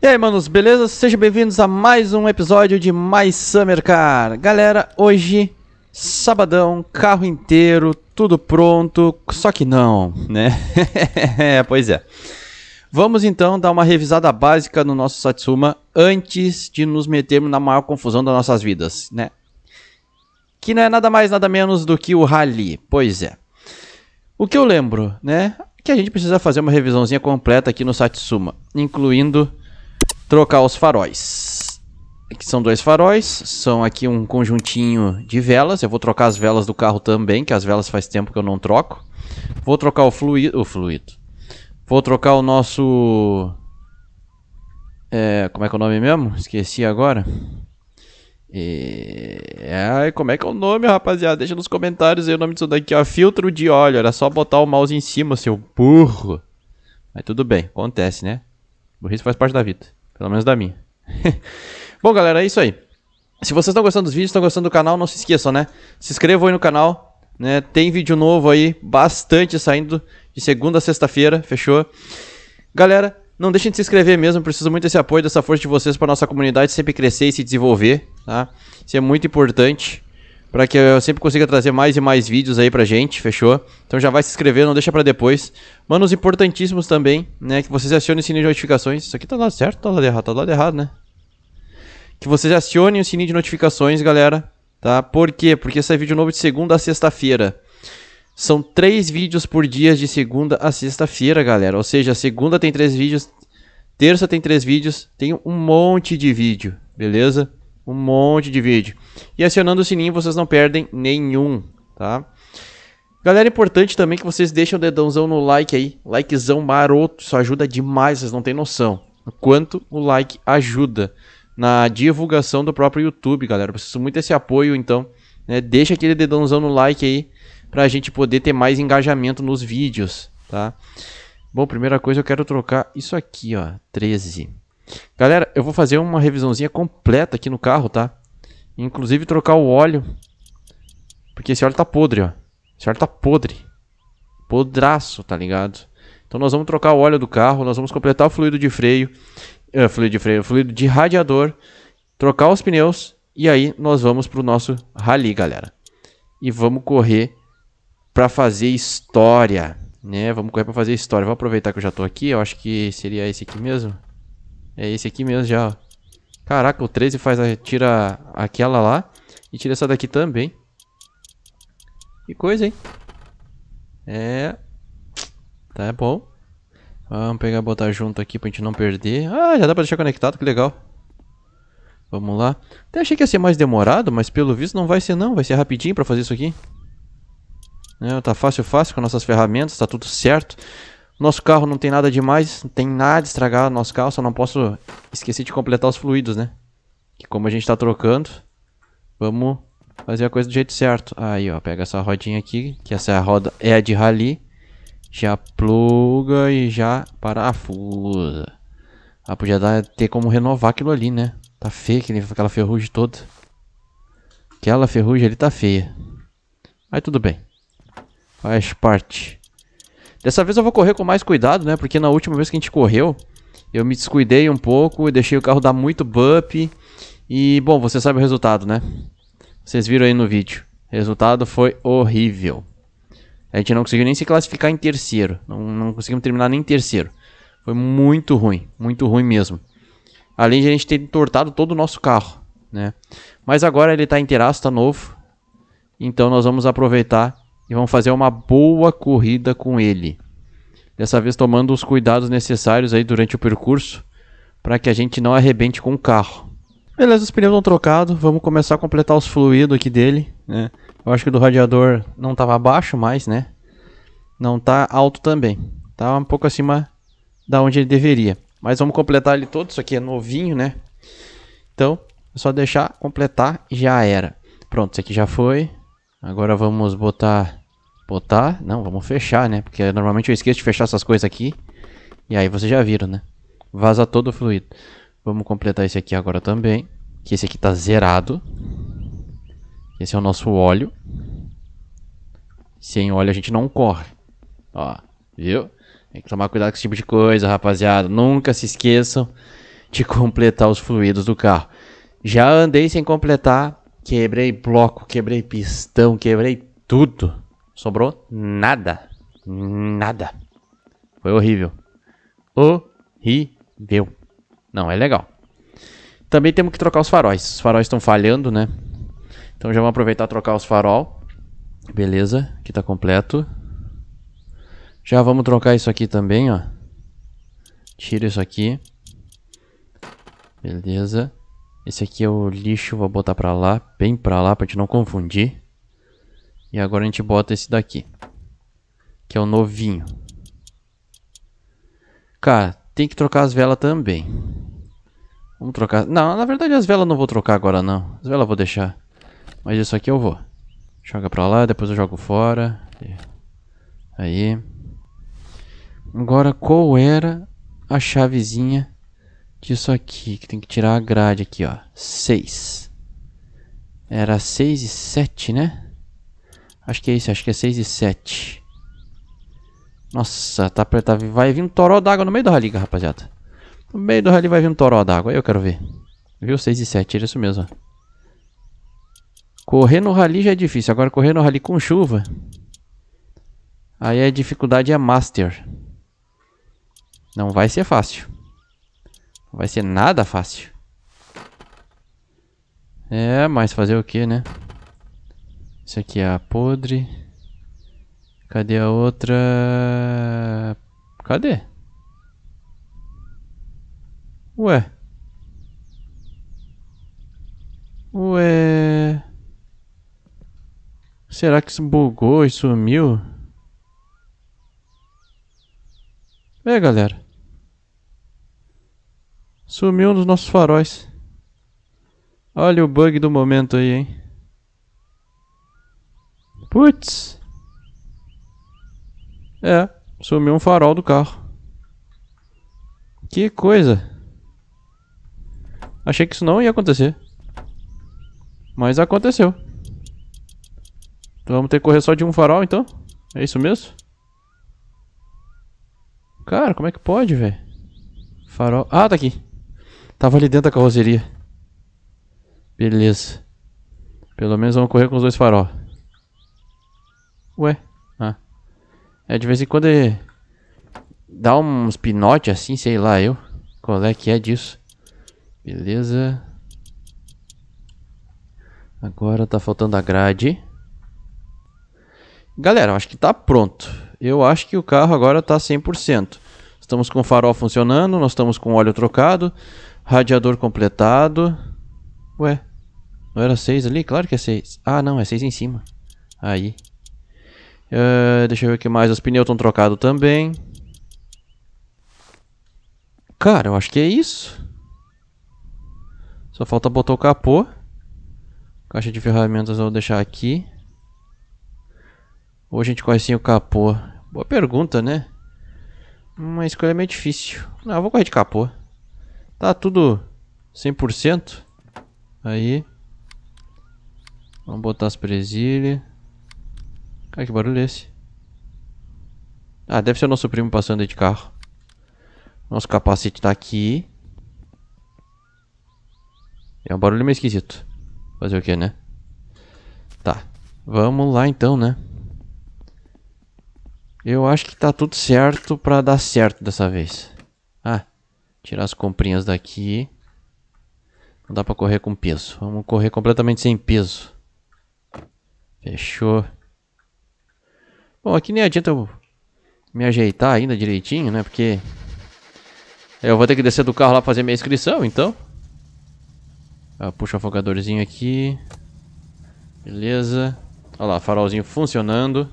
E aí, manos, beleza? Sejam bem-vindos a mais um episódio de Mais Summer Car. Galera, hoje, sabadão, carro inteiro, tudo pronto, só que não, né? pois é. Vamos então dar uma revisada básica no nosso Satsuma antes de nos metermos na maior confusão das nossas vidas, né? Que não é nada mais, nada menos do que o Rally, pois é. O que eu lembro, né? Que a gente precisa fazer uma revisãozinha completa aqui no Satsuma, incluindo trocar os faróis. Aqui são dois faróis, são aqui um conjuntinho de velas. Eu vou trocar as velas do carro também, que as velas faz tempo que eu não troco. Vou trocar o fluido, o fluido. Vou trocar o nosso... É, como é que é o nome mesmo? Esqueci agora. E... É, ai, como é que é o nome, rapaziada? Deixa nos comentários aí o nome disso daqui, ó. Filtro de óleo. Era só botar o mouse em cima, seu burro. Mas tudo bem, acontece, né? Burrice faz parte da vida. Pelo menos da minha. Bom, galera, é isso aí. Se vocês estão gostando dos vídeos, estão gostando do canal, não se esqueçam, né? Se inscrevam aí no canal, né? Tem vídeo novo aí, bastante saindo de segunda a sexta-feira, fechou? Galera, não deixem de se inscrever mesmo, preciso muito desse apoio, dessa força de vocês para nossa comunidade sempre crescer e se desenvolver, tá? Isso é muito importante para que eu sempre consiga trazer mais e mais vídeos aí pra gente, fechou? Então já vai se inscrever, não deixa para depois. Mano, os importantíssimos também, né, que vocês acionem o sininho de notificações. Isso aqui tá do lado certo, tá do lado errado, tá do lado errado, né? Que vocês acionem o sininho de notificações, galera, tá? Por quê? Porque é vídeo novo de segunda a sexta-feira. São três vídeos por dia de segunda a sexta-feira, galera. Ou seja, segunda tem três vídeos, terça tem três vídeos, tem um monte de vídeo, beleza? um monte de vídeo. E acionando o sininho vocês não perdem nenhum, tá? Galera, é importante também que vocês deixem o dedãozão no like aí, likezão maroto, isso ajuda demais, vocês não têm noção. O quanto o like ajuda na divulgação do próprio YouTube, galera. Eu preciso muito desse apoio, então, né? Deixa aquele dedãozão no like aí, pra gente poder ter mais engajamento nos vídeos, tá? Bom, primeira coisa eu quero trocar isso aqui, ó, 13. Galera, eu vou fazer uma revisãozinha completa aqui no carro, tá? Inclusive trocar o óleo. Porque esse óleo tá podre, ó. Esse óleo tá podre. Podraço, tá ligado? Então nós vamos trocar o óleo do carro, nós vamos completar o fluido de freio, uh, fluido de freio, fluido de radiador, trocar os pneus e aí nós vamos pro nosso rally, galera. E vamos correr para fazer história, né? Vamos correr para fazer história. Vou aproveitar que eu já tô aqui, eu acho que seria esse aqui mesmo. É esse aqui mesmo já, ó. Caraca, o 13 faz a, tira aquela lá e tira essa daqui também. Que coisa, hein? É... Tá bom. Vamos pegar e botar junto aqui pra gente não perder. Ah, já dá pra deixar conectado, que legal. Vamos lá. Até achei que ia ser mais demorado, mas pelo visto não vai ser não. Vai ser rapidinho pra fazer isso aqui. É, tá fácil, fácil com nossas ferramentas, tá tudo certo. Nosso carro não tem nada demais, não tem nada estragado nosso carro, só não posso esquecer de completar os fluidos, né? Que como a gente tá trocando, vamos fazer a coisa do jeito certo. Aí, ó, pega essa rodinha aqui, que essa roda é a de rally. Já pluga e já parafusa. Ah, podia dar, ter como renovar aquilo ali, né? Tá feio nem aquela ferrugem toda. Aquela ferrugem ali tá feia. Mas tudo bem. Faz parte. Dessa vez eu vou correr com mais cuidado, né? Porque na última vez que a gente correu, eu me descuidei um pouco, deixei o carro dar muito bump. E, bom, você sabe o resultado, né? Vocês viram aí no vídeo. O resultado foi horrível. A gente não conseguiu nem se classificar em terceiro. Não, não conseguimos terminar nem em terceiro. Foi muito ruim, muito ruim mesmo. Além de a gente ter entortado todo o nosso carro, né? Mas agora ele está inteiraço, tá novo. Então nós vamos aproveitar e vão fazer uma boa corrida com ele. Dessa vez tomando os cuidados necessários aí durante o percurso para que a gente não arrebente com o carro. Beleza, os pneus estão trocados, vamos começar a completar os fluidos aqui dele, né? Eu acho que o do radiador não estava baixo mais, né? Não tá alto também. Tá um pouco acima da onde ele deveria. Mas vamos completar ele todo, isso aqui é novinho, né? Então, é só deixar completar e já era. Pronto, isso aqui já foi. Agora vamos botar Botar. Não, vamos fechar, né? Porque normalmente eu esqueço de fechar essas coisas aqui. E aí vocês já viram, né? Vaza todo o fluido. Vamos completar esse aqui agora também. Que esse aqui tá zerado. Esse é o nosso óleo. Sem óleo a gente não corre. Ó, viu? Tem que tomar cuidado com esse tipo de coisa, rapaziada. Nunca se esqueçam de completar os fluidos do carro. Já andei sem completar. Quebrei bloco, quebrei pistão, quebrei tudo. Sobrou nada. Nada. Foi horrível. Horrível. Não, é legal. Também temos que trocar os faróis. Os faróis estão falhando, né? Então já vamos aproveitar trocar os farol. Beleza, aqui tá completo. Já vamos trocar isso aqui também, ó. Tira isso aqui. Beleza. Esse aqui é o lixo, vou botar pra lá, bem pra lá, pra gente não confundir. E agora a gente bota esse daqui. Que é o novinho. Cara, tem que trocar as velas também. Vamos trocar... Não, na verdade as velas eu não vou trocar agora não. As velas eu vou deixar. Mas isso aqui eu vou. Joga pra lá, depois eu jogo fora. Aí. Agora qual era a chavezinha disso aqui? Que tem que tirar a grade aqui, ó. 6. Era 6 e 7, né? Acho que é isso, acho que é 6 e 7. Nossa, tá apertado. Tá vai vir um toró d'água no meio da raliga, rapaziada. No meio do rally vai vir um toró d'água. Eu quero ver. Viu? 6 e 7, era isso mesmo. Correr no rally já é difícil. Agora correr no rally com chuva. Aí a dificuldade é master. Não vai ser fácil. Não vai ser nada fácil. É, mas fazer o que, né? Isso aqui é a podre. Cadê a outra? Cadê? Ué. Ué. Será que isso bugou e sumiu? É, galera. Sumiu um dos nossos faróis. Olha o bug do momento aí, hein? Putz. É, sumiu um farol do carro. Que coisa. Achei que isso não ia acontecer. Mas aconteceu. Então vamos ter que correr só de um farol, então? É isso mesmo? Cara, como é que pode, velho? Farol... Ah, tá aqui. Tava ali dentro da carroceria. Beleza. Pelo menos vamos correr com os dois faróis. Ué? Ah. É, de vez em quando ele dá uns pinote assim, sei lá eu. Qual é que é disso? Beleza. Agora tá faltando a grade. Galera, acho que tá pronto. Eu acho que o carro agora tá 100%. Estamos com o farol funcionando, nós estamos com óleo trocado, radiador completado. Ué, não era 6 ali? Claro que é 6. Ah, não, é 6 em cima. Aí. Uh, deixa eu ver o que mais. Os pneus estão trocados também. Cara, eu acho que é isso. Só falta botar o capô. Caixa de ferramentas eu vou deixar aqui. Ou a gente corre sem o capô? Boa pergunta, né? Uma escolha meio difícil. Não, eu vou correr de capô. Tá tudo 100%. Aí. Vamos botar as presilhas. Cara, que barulho é esse? Ah, deve ser o nosso primo passando aí de carro. Nosso capacete tá aqui. É um barulho meio esquisito. Fazer o que, né? Tá. Vamos lá então, né? Eu acho que tá tudo certo pra dar certo dessa vez. Ah, tirar as comprinhas daqui. Não dá pra correr com peso. Vamos correr completamente sem peso. Fechou. Bom, aqui nem adianta eu me ajeitar ainda direitinho, né? Porque eu vou ter que descer do carro lá fazer minha inscrição, então. Ah, puxa o afogadorzinho aqui. Beleza. Olha lá, farolzinho funcionando.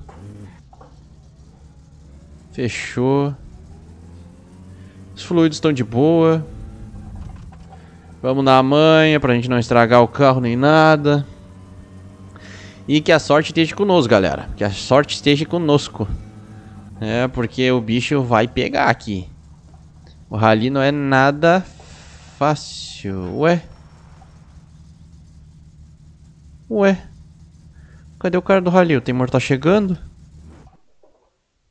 Fechou. Os fluidos estão de boa. Vamos na manha pra gente não estragar o carro nem nada. E que a sorte esteja conosco, galera. Que a sorte esteja conosco. É, porque o bicho vai pegar aqui. O rally não é nada fácil. Ué? Ué? Cadê o cara do rally? O Temor tá chegando?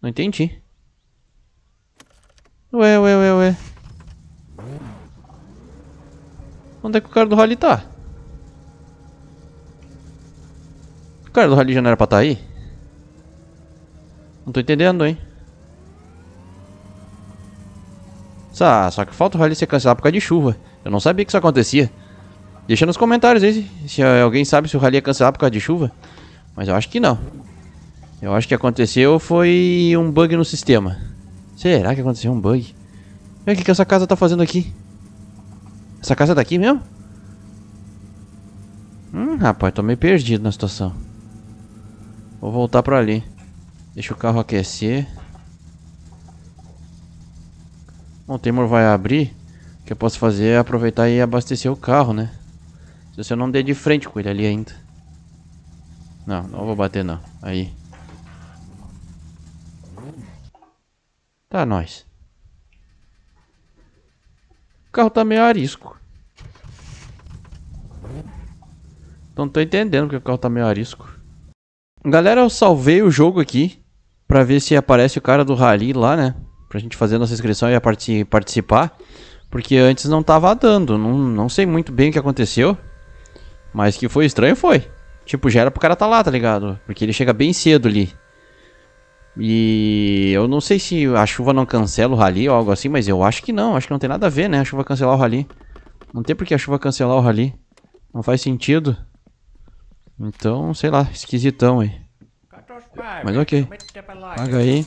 Não entendi. Ué, ué, ué, ué. Onde é que o cara do rally tá? cara do rally não era pra estar tá aí? Não tô entendendo, hein? Só só que falta o rally ser cancelado por causa de chuva. Eu não sabia que isso acontecia. Deixa nos comentários aí se alguém sabe se o rally é cancelado por causa de chuva. Mas eu acho que não. Eu acho que aconteceu foi um bug no sistema. Será que aconteceu um bug? o que, que essa casa tá fazendo aqui? Essa casa é tá daqui mesmo? Hum, rapaz, tô meio perdido na situação. Vou voltar pra ali. Deixa o carro aquecer. Bom, o Temor vai abrir. O que eu posso fazer é aproveitar e abastecer o carro, né? Se você não der de frente com ele ali ainda. Não, não vou bater não. Aí. Tá, nós. O carro tá meio arisco. Então não tô entendendo porque o carro tá meio arisco. Galera, eu salvei o jogo aqui para ver se aparece o cara do rally lá, né? Pra gente fazer nossa inscrição e participar. Porque antes não tava dando, não, não sei muito bem o que aconteceu. Mas que foi estranho foi. Tipo, já era pro cara tá lá, tá ligado? Porque ele chega bem cedo ali. E eu não sei se a chuva não cancela o rally ou algo assim, mas eu acho que não. Acho que não tem nada a ver, né? A chuva cancelar o rally. Não tem por que a chuva cancelar o rally. Não faz sentido. Então, sei lá, esquisitão aí. Mas ok. Paga aí.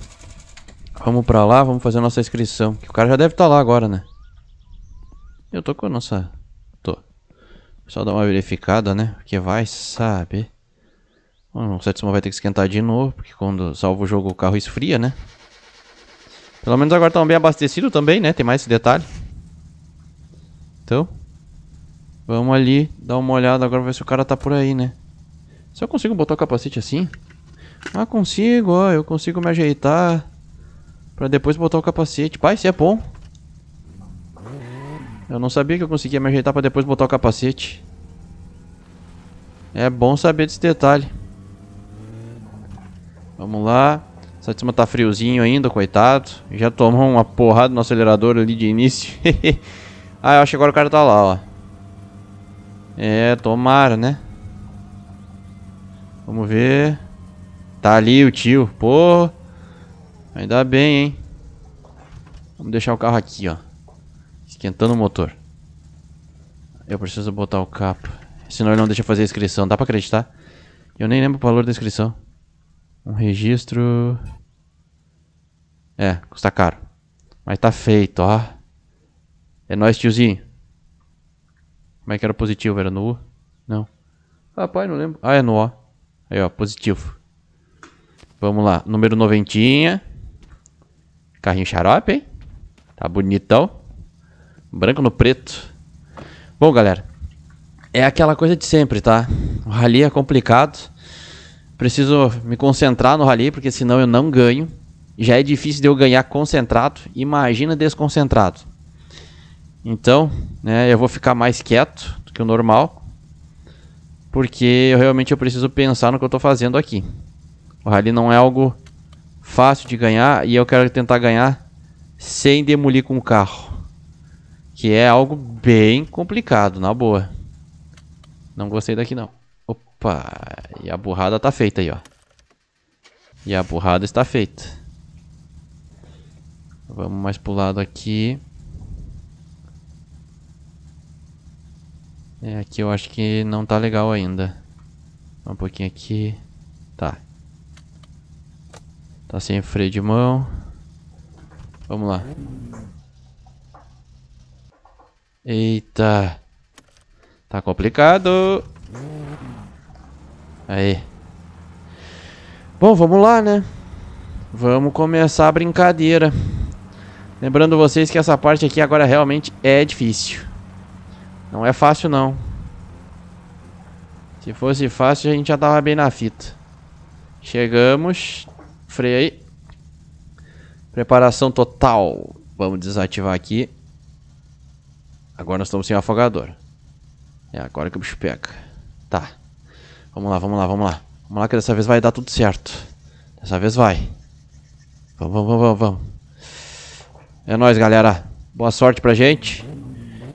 Vamos pra lá, vamos fazer a nossa inscrição. Que o cara já deve estar tá lá agora, né? Eu tô com a nossa... Tô. Só dar uma verificada, né? Porque vai saber. Bom, o Setsuma vai ter que esquentar de novo, porque quando salva o jogo o carro esfria, né? Pelo menos agora estão tá bem abastecidos também, né? Tem mais esse detalhe. Então, vamos ali dar uma olhada agora, ver se o cara tá por aí, né? Se eu consigo botar o capacete assim? Ah, consigo, ó, eu consigo me ajeitar Pra depois botar o capacete Pai, isso é bom Eu não sabia que eu conseguia me ajeitar pra depois botar o capacete É bom saber desse detalhe Vamos lá Satsuma tá friozinho ainda, coitado Já tomou uma porrada no acelerador ali de início Ah, eu acho que agora o cara tá lá, ó É, tomara, né Vamos ver. Tá ali o tio. Pô. Ainda bem, hein? Vamos deixar o carro aqui, ó. Esquentando o motor. Eu preciso botar o capa. Senão ele não deixa fazer a inscrição. Dá pra acreditar? Eu nem lembro o valor da inscrição. Um registro... É, custa caro. Mas tá feito, ó. É nóis, tiozinho. Como é que era o positivo? Era no U? Não. Rapaz, não lembro. Ah, é no O. Aí, ó, positivo. Vamos lá, número noventinha. Carrinho xarope, hein? Tá bonitão. Branco no preto. Bom, galera, é aquela coisa de sempre, tá? O rally é complicado. Preciso me concentrar no rally, porque senão eu não ganho. Já é difícil de eu ganhar concentrado. Imagina desconcentrado. Então, né, eu vou ficar mais quieto do que o normal porque eu realmente eu preciso pensar no que eu estou fazendo aqui. O rally não é algo fácil de ganhar e eu quero tentar ganhar sem demolir com o carro, que é algo bem complicado, na boa. Não gostei daqui não. Opa, e a burrada está feita aí, ó. E a burrada está feita. Vamos mais pro lado aqui. É, aqui eu acho que não tá legal ainda. Um pouquinho aqui. Tá. Tá sem freio de mão. Vamos lá. Eita. Tá complicado. Aí. Bom, vamos lá, né? Vamos começar a brincadeira. Lembrando vocês que essa parte aqui agora realmente é difícil. Não é fácil não. Se fosse fácil, a gente já tava bem na fita. Chegamos. Freio aí. Preparação total. Vamos desativar aqui. Agora nós estamos sem afogador. É agora que o bicho pega. Tá. Vamos lá, vamos lá, vamos lá. Vamos lá que dessa vez vai dar tudo certo. Dessa vez vai. Vamos, vamos, vamos, vamos. É nóis, galera. Boa sorte pra gente.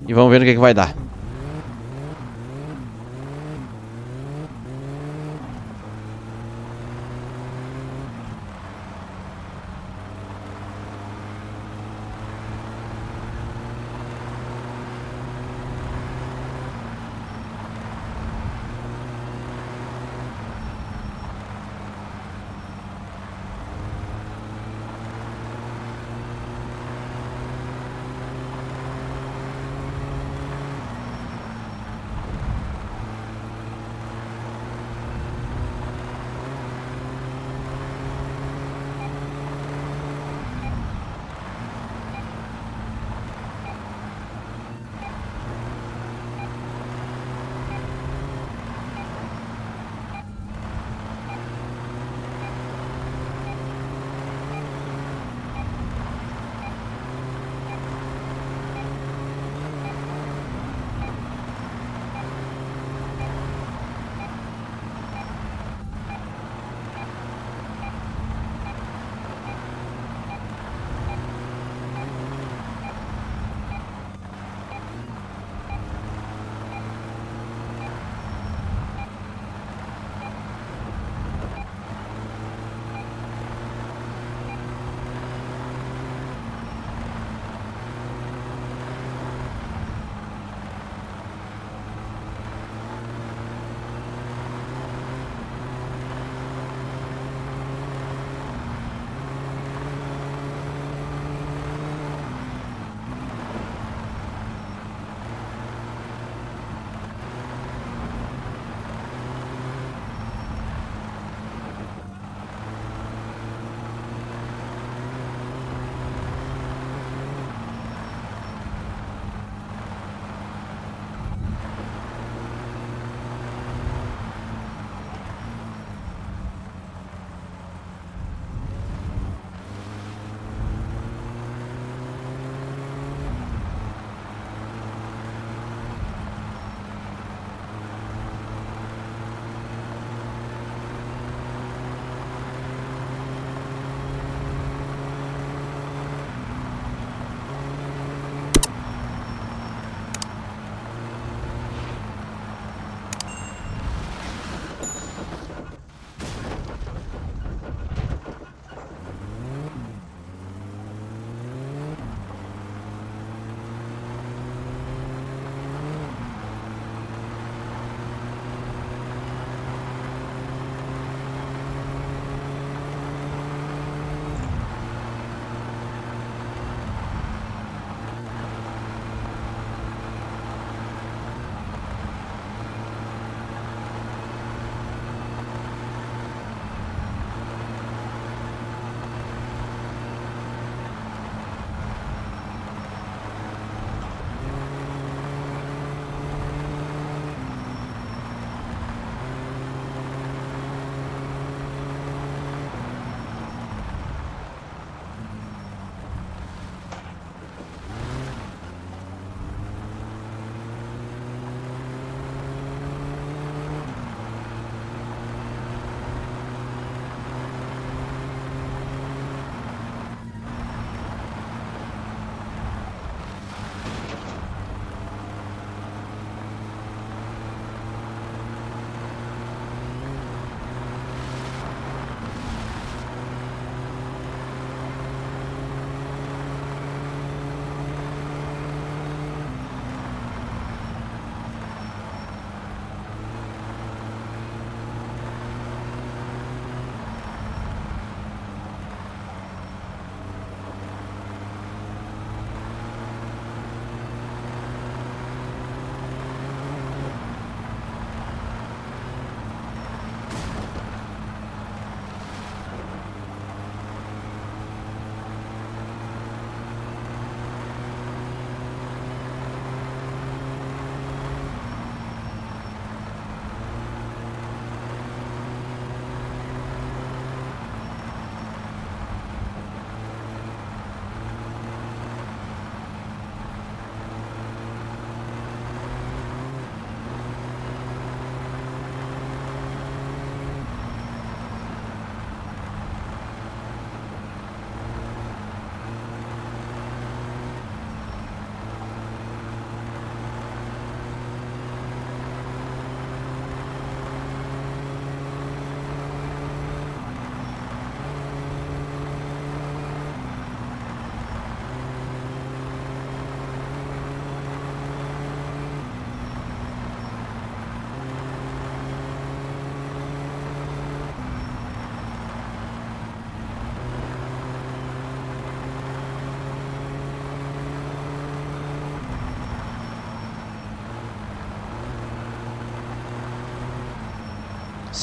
E vamos ver no que, é que vai dar.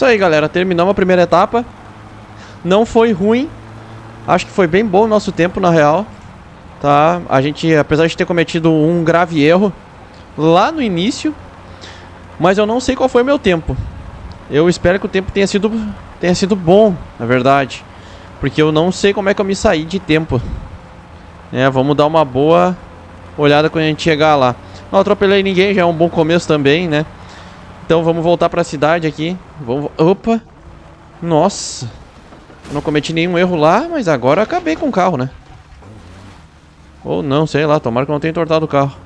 Isso aí, galera. Terminamos a primeira etapa. Não foi ruim. Acho que foi bem bom o nosso tempo, na real. Tá? A gente, apesar de ter cometido um grave erro lá no início, mas eu não sei qual foi o meu tempo. Eu espero que o tempo tenha sido, tenha sido bom, na verdade. Porque eu não sei como é que eu me saí de tempo. É, vamos dar uma boa olhada quando a gente chegar lá. Não atropelei ninguém, já é um bom começo também, né? Então vamos voltar pra cidade aqui. Vamos... Opa! Nossa! Eu não cometi nenhum erro lá, mas agora acabei com o carro, né? Ou não, sei lá. Tomara que não tenha entortado o carro.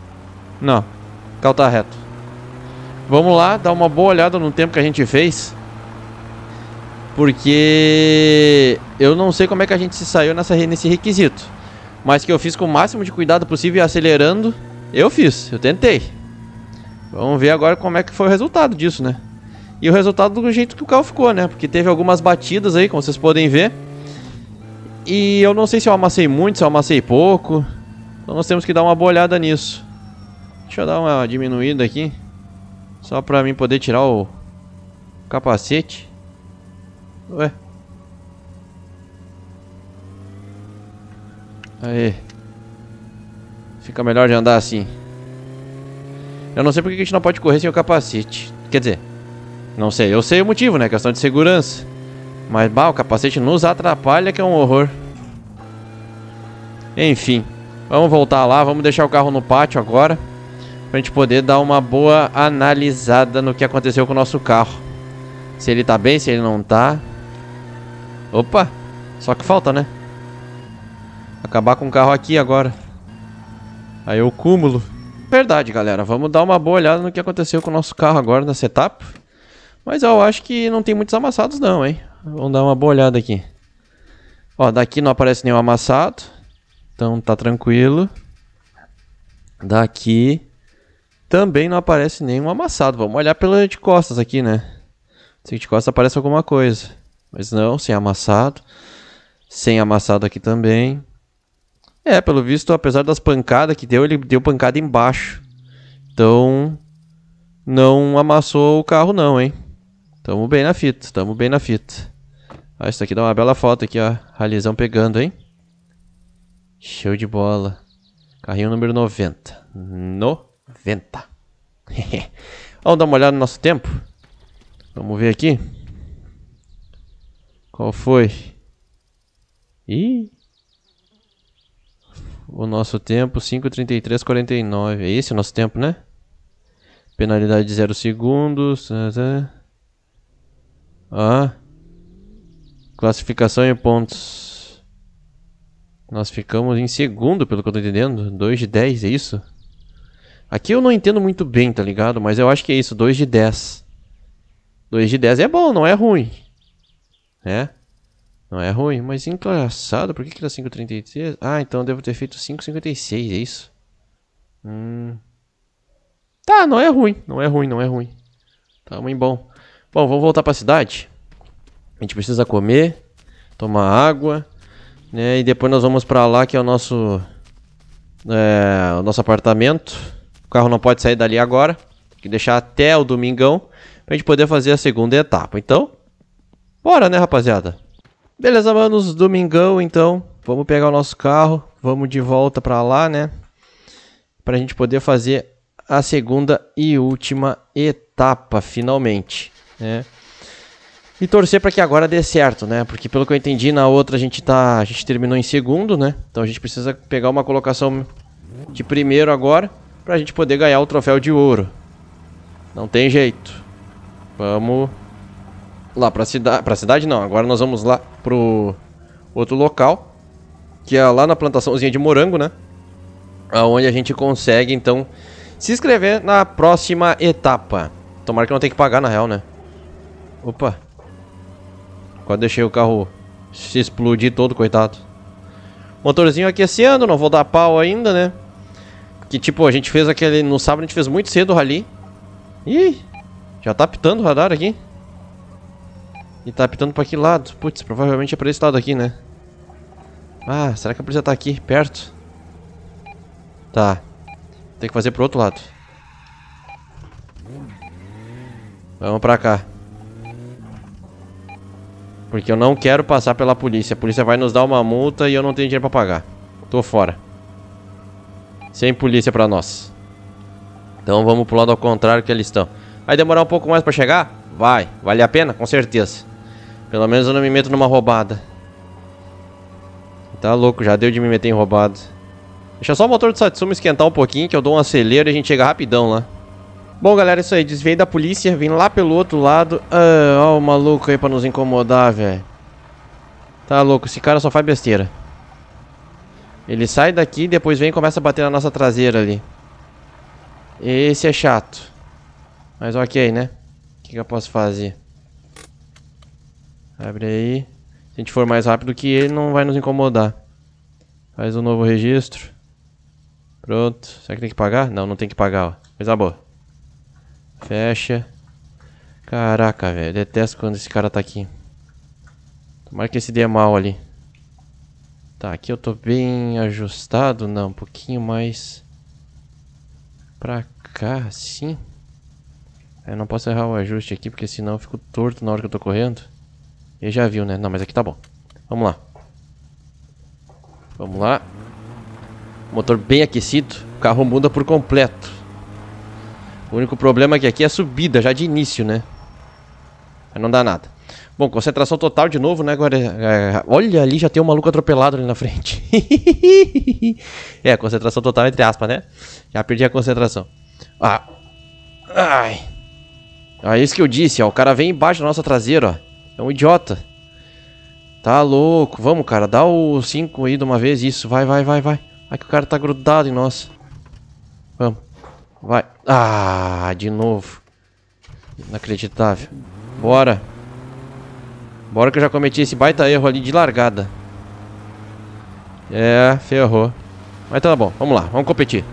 Não. O carro tá reto. Vamos lá dar uma boa olhada no tempo que a gente fez. Porque eu não sei como é que a gente se saiu nessa, nesse requisito. Mas que eu fiz com o máximo de cuidado possível e acelerando, eu fiz, eu tentei. Vamos ver agora como é que foi o resultado disso, né? E o resultado do jeito que o carro ficou, né? Porque teve algumas batidas aí, como vocês podem ver. E eu não sei se eu amassei muito, se eu amassei pouco. Então nós temos que dar uma boa olhada nisso. Deixa eu dar uma diminuída aqui. Só pra mim poder tirar o capacete. Ué. Aí. Fica melhor de andar assim. Eu não sei porque a gente não pode correr sem o capacete. Quer dizer, não sei. Eu sei o motivo, né? Questão de segurança. Mas, bah, o capacete nos atrapalha que é um horror. Enfim. Vamos voltar lá. Vamos deixar o carro no pátio agora. Pra gente poder dar uma boa analisada no que aconteceu com o nosso carro. Se ele tá bem, se ele não tá. Opa! Só que falta, né? Acabar com o carro aqui agora. Aí é o cúmulo verdade, galera. Vamos dar uma boa olhada no que aconteceu com o nosso carro agora na setup. Mas ó, eu acho que não tem muitos amassados não, hein? Vamos dar uma boa olhada aqui. Ó, daqui não aparece nenhum amassado. Então tá tranquilo. Daqui também não aparece nenhum amassado. Vamos olhar pela de costas aqui, né? Se de costas aparece alguma coisa. Mas não, sem amassado. Sem amassado aqui também. É, pelo visto, apesar das pancadas que deu, ele deu pancada embaixo. Então, não amassou o carro não, hein? Tamo bem na fita, tamo bem na fita. Ah, isso aqui dá uma bela foto aqui, ó. Ralizão pegando, hein? Show de bola. Carrinho número 90. 90. Vamos dar uma olhada no nosso tempo? Vamos ver aqui. Qual foi? Ih, o nosso tempo, 5:33:49. É esse o nosso tempo, né? Penalidade de 0 segundos. Ah. Classificação em pontos. Nós ficamos em segundo, pelo que eu tô entendendo. 2 de 10, é isso? Aqui eu não entendo muito bem, tá ligado? Mas eu acho que é isso, 2 de 10. 2 de 10 é bom, não é ruim. Né? Não é ruim, mas engraçado, por que que dá 5,33? Ah, então eu devo ter feito 5,56, é isso? Hum... Tá, não é ruim, não é ruim, não é ruim. Tá muito bom. Bom, vamos voltar pra cidade. A gente precisa comer, tomar água, né? E depois nós vamos pra lá, que é o nosso... É, o nosso apartamento. O carro não pode sair dali agora. Tem que deixar até o domingão pra gente poder fazer a segunda etapa. Então, bora, né, rapaziada? Beleza, manos, domingão então. Vamos pegar o nosso carro, vamos de volta para lá, né? Pra gente poder fazer a segunda e última etapa, finalmente, né? E torcer para que agora dê certo, né? Porque pelo que eu entendi, na outra a gente tá, a gente terminou em segundo, né? Então a gente precisa pegar uma colocação de primeiro agora pra gente poder ganhar o troféu de ouro. Não tem jeito. Vamos lá pra cidade. Pra cidade não, agora nós vamos lá pro outro local. Que é lá na plantaçãozinha de morango, né? Onde a gente consegue, então, se inscrever na próxima etapa. Tomara que não tenha que pagar, na real, né? Opa. Quase deixei o carro se explodir todo, coitado. Motorzinho aquecendo, não vou dar pau ainda, né? Que tipo, a gente fez aquele... No sábado a gente fez muito cedo o rally. Ih, já tá pitando o radar aqui. E tá apitando pra que lado? Putz, provavelmente é pra esse lado aqui, né? Ah, será que a polícia tá aqui, perto? Tá. Tem que fazer pro outro lado. Vamos pra cá. Porque eu não quero passar pela polícia. A polícia vai nos dar uma multa e eu não tenho dinheiro pra pagar. Tô fora. Sem polícia pra nós. Então vamos pro lado ao contrário que eles estão. Vai demorar um pouco mais pra chegar? Vai. Vale a pena? Com certeza. Pelo menos eu não me meto numa roubada. Tá louco, já deu de me meter em roubado. Deixa só o motor do Satsuma esquentar um pouquinho, que eu dou um acelero e a gente chega rapidão lá. Bom, galera, é isso aí. Desviei da polícia, vim lá pelo outro lado. Ah, ó o maluco aí pra nos incomodar, velho. Tá louco, esse cara só faz besteira. Ele sai daqui, depois vem e começa a bater na nossa traseira ali. Esse é chato. Mas ok, né? O que, que eu posso fazer? Abre aí. Se a gente for mais rápido que ele, não vai nos incomodar. Faz um novo registro. Pronto. Será que tem que pagar? Não, não tem que pagar, ó. Coisa boa. Fecha. Caraca, velho. Detesto quando esse cara tá aqui. Tomara que esse dê mal ali. Tá, aqui eu tô bem ajustado. Não, um pouquinho mais... Pra cá, assim. Eu é, não posso errar o ajuste aqui, porque senão eu fico torto na hora que eu tô correndo. Ele já viu, né? Não, mas aqui tá bom. Vamos lá. Vamos lá. Motor bem aquecido. O carro muda por completo. O único problema é que aqui é a subida, já de início, né? Mas não dá nada. Bom, concentração total de novo, né? Agora, eh, olha ali, já tem um maluco atropelado ali na frente. é, concentração total entre aspas, né? Já perdi a concentração. Ah. Ai. É isso que eu disse, ó. O cara vem embaixo da nossa traseira, ó. É um idiota. Tá louco. Vamos, cara. Dá o 5 aí de uma vez. Isso. Vai, vai, vai, vai. Ai, que o cara tá grudado em nós. Vamos. Vai. Ah, de novo. Inacreditável. Bora. Bora que eu já cometi esse baita erro ali de largada. É, ferrou. Mas tá bom. Vamos lá. Vamos competir.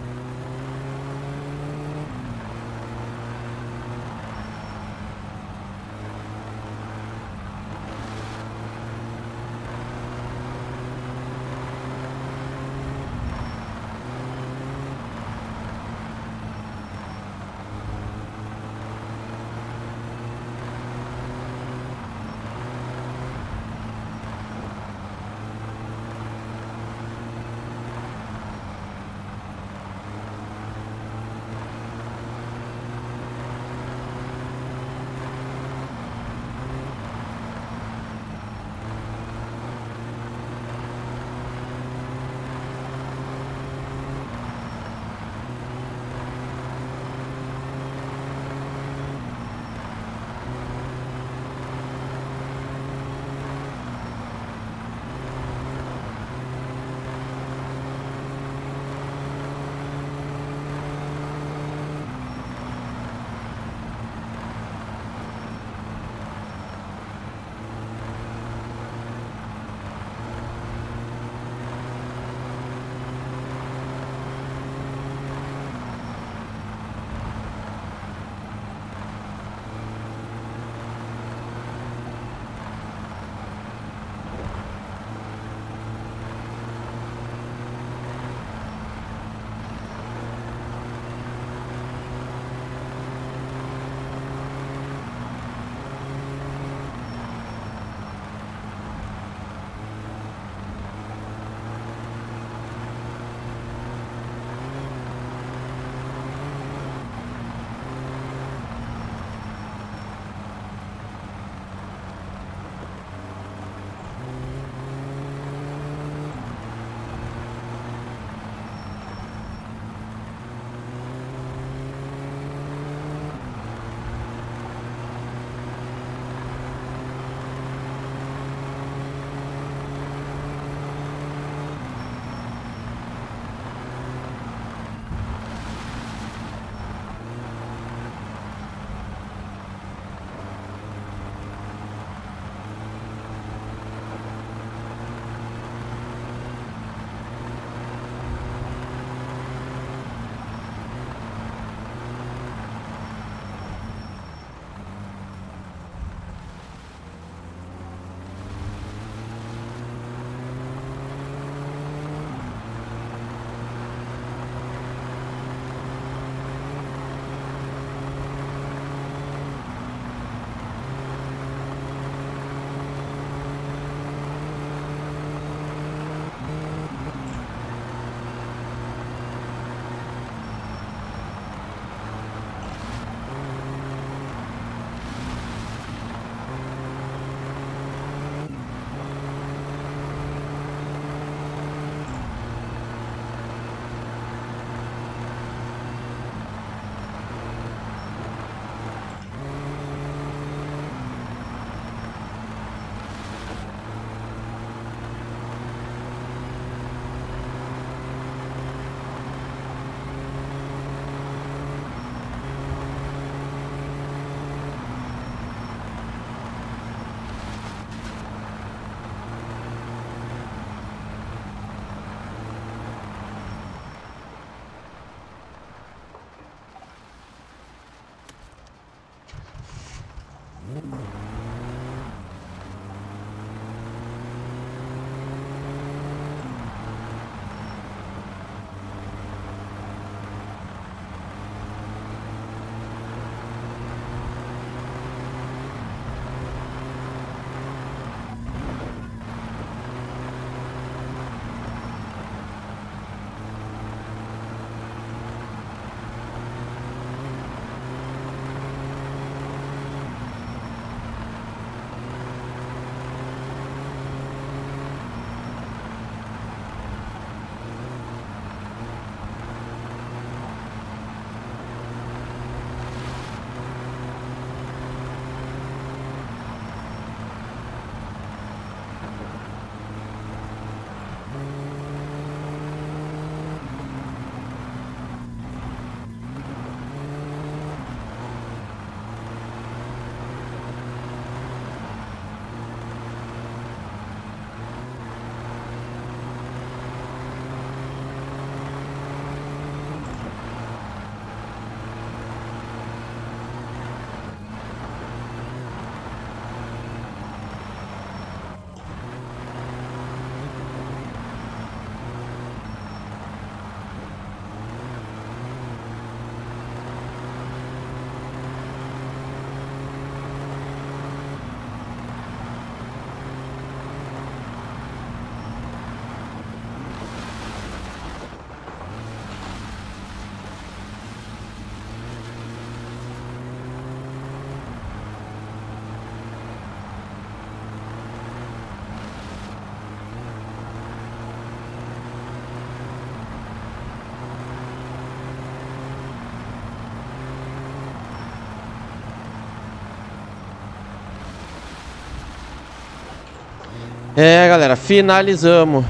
É, galera, finalizamos.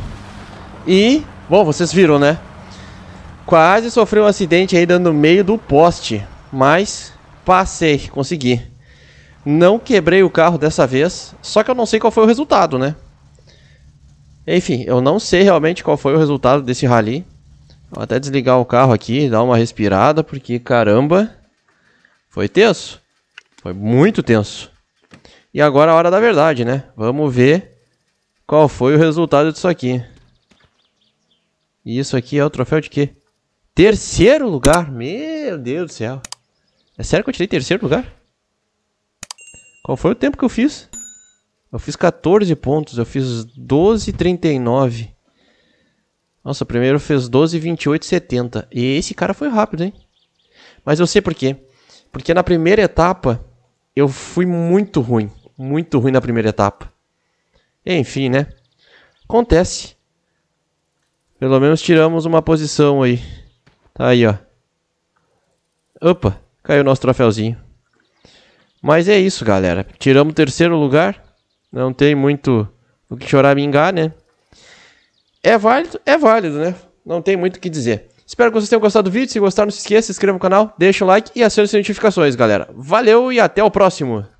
E, bom, vocês viram, né? Quase sofri um acidente aí dando meio do poste, mas passei, consegui. Não quebrei o carro dessa vez, só que eu não sei qual foi o resultado, né? Enfim, eu não sei realmente qual foi o resultado desse rally. Vou até desligar o carro aqui, dar uma respirada, porque caramba, foi tenso. Foi muito tenso. E agora é a hora da verdade, né? Vamos ver qual foi o resultado disso aqui? E isso aqui é o troféu de quê? Terceiro lugar? Meu Deus do céu. É sério que eu tirei terceiro lugar? Qual foi o tempo que eu fiz? Eu fiz 14 pontos. Eu fiz 12,39. Nossa, o primeiro fez 12,28,70. E esse cara foi rápido, hein? Mas eu sei por quê. Porque na primeira etapa eu fui muito ruim. Muito ruim na primeira etapa. Enfim, né? Acontece. Pelo menos tiramos uma posição aí. Tá aí, ó. Opa, caiu nosso troféuzinho. Mas é isso, galera. Tiramos o terceiro lugar. Não tem muito o que chorar mingar, né? É válido, é válido, né? Não tem muito o que dizer. Espero que vocês tenham gostado do vídeo. Se gostar, não se esqueça, se inscreva no canal, deixa o like e acione as notificações, galera. Valeu e até o próximo!